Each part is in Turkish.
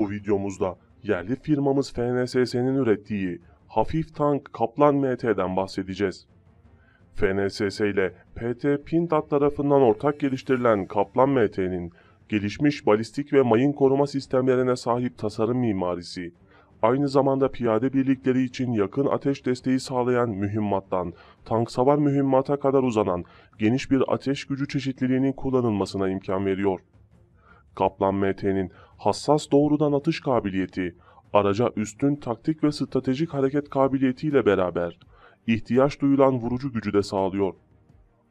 Bu videomuzda yerli firmamız FNSS'nin ürettiği hafif tank Kaplan MT'den bahsedeceğiz. FNSS ile PT Pindad tarafından ortak geliştirilen Kaplan MT'nin gelişmiş balistik ve mayın koruma sistemlerine sahip tasarım mimarisi, aynı zamanda piyade birlikleri için yakın ateş desteği sağlayan mühimmattan, tank savar mühimmata kadar uzanan geniş bir ateş gücü çeşitliliğinin kullanılmasına imkan veriyor. Kaplan MT'nin hassas doğrudan atış kabiliyeti, araca üstün taktik ve stratejik hareket kabiliyetiyle beraber ihtiyaç duyulan vurucu gücü de sağlıyor.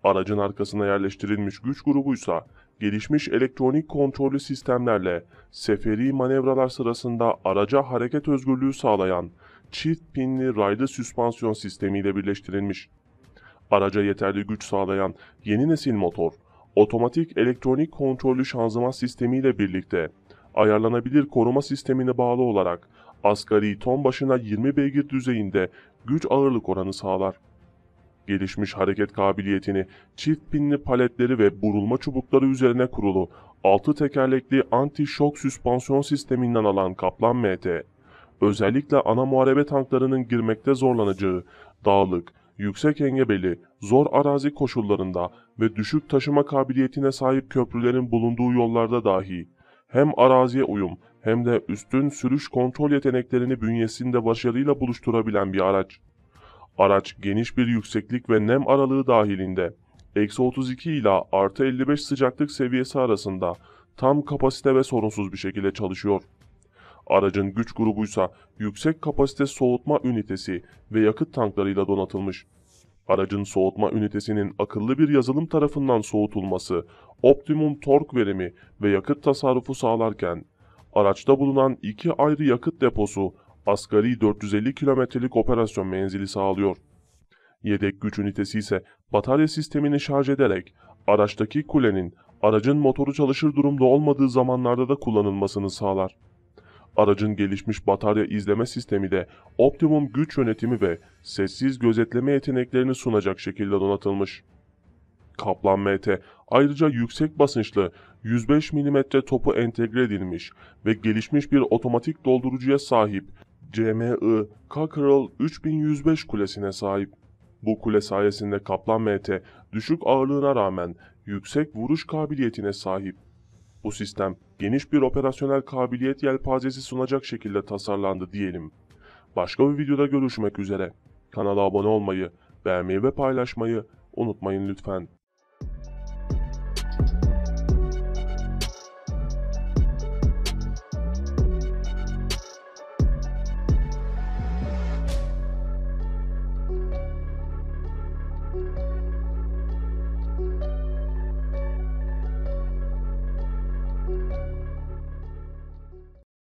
Aracın arkasına yerleştirilmiş güç grubuysa gelişmiş elektronik kontrollü sistemlerle seferi manevralar sırasında araca hareket özgürlüğü sağlayan çift pinli raylı süspansiyon sistemiyle birleştirilmiş. Araca yeterli güç sağlayan yeni nesil motor, otomatik elektronik kontrollü şanzıman sistemiyle birlikte ayarlanabilir koruma sistemine bağlı olarak asgari ton başına 20 beygir düzeyinde güç ağırlık oranı sağlar. Gelişmiş hareket kabiliyetini çift pinli paletleri ve burulma çubukları üzerine kurulu 6 tekerlekli anti-şok süspansiyon sisteminden alan Kaplan MT, özellikle ana muharebe tanklarının girmekte zorlanacağı dağlık, yüksek engebeli, zor arazi koşullarında ve düşük taşıma kabiliyetine sahip köprülerin bulunduğu yollarda dahi hem araziye uyum hem de üstün sürüş kontrol yeteneklerini bünyesinde başarıyla buluşturabilen bir araç. Araç geniş bir yükseklik ve nem aralığı dahilinde eksi 32 ile artı 55 sıcaklık seviyesi arasında tam kapasite ve sorunsuz bir şekilde çalışıyor. Aracın güç grubuysa yüksek kapasite soğutma ünitesi ve yakıt tanklarıyla donatılmış. Aracın soğutma ünitesinin akıllı bir yazılım tarafından soğutulması, optimum tork verimi ve yakıt tasarrufu sağlarken, araçta bulunan iki ayrı yakıt deposu asgari 450 kilometrelik operasyon menzili sağlıyor. Yedek güç ünitesi ise batarya sistemini şarj ederek araçtaki kulenin aracın motoru çalışır durumda olmadığı zamanlarda da kullanılmasını sağlar. Aracın gelişmiş batarya izleme sistemi de optimum güç yönetimi ve sessiz gözetleme yeteneklerini sunacak şekilde donatılmış. Kaplan MT ayrıca yüksek basınçlı 105 mm topu entegre edilmiş ve gelişmiş bir otomatik doldurucuya sahip CMI Cockerel 3105 kulesine sahip. Bu kule sayesinde Kaplan MT düşük ağırlığına rağmen yüksek vuruş kabiliyetine sahip. Bu sistem geniş bir operasyonel kabiliyet yelpazesi sunacak şekilde tasarlandı diyelim. Başka bir videoda görüşmek üzere. Kanala abone olmayı, beğenmeyi ve paylaşmayı unutmayın lütfen.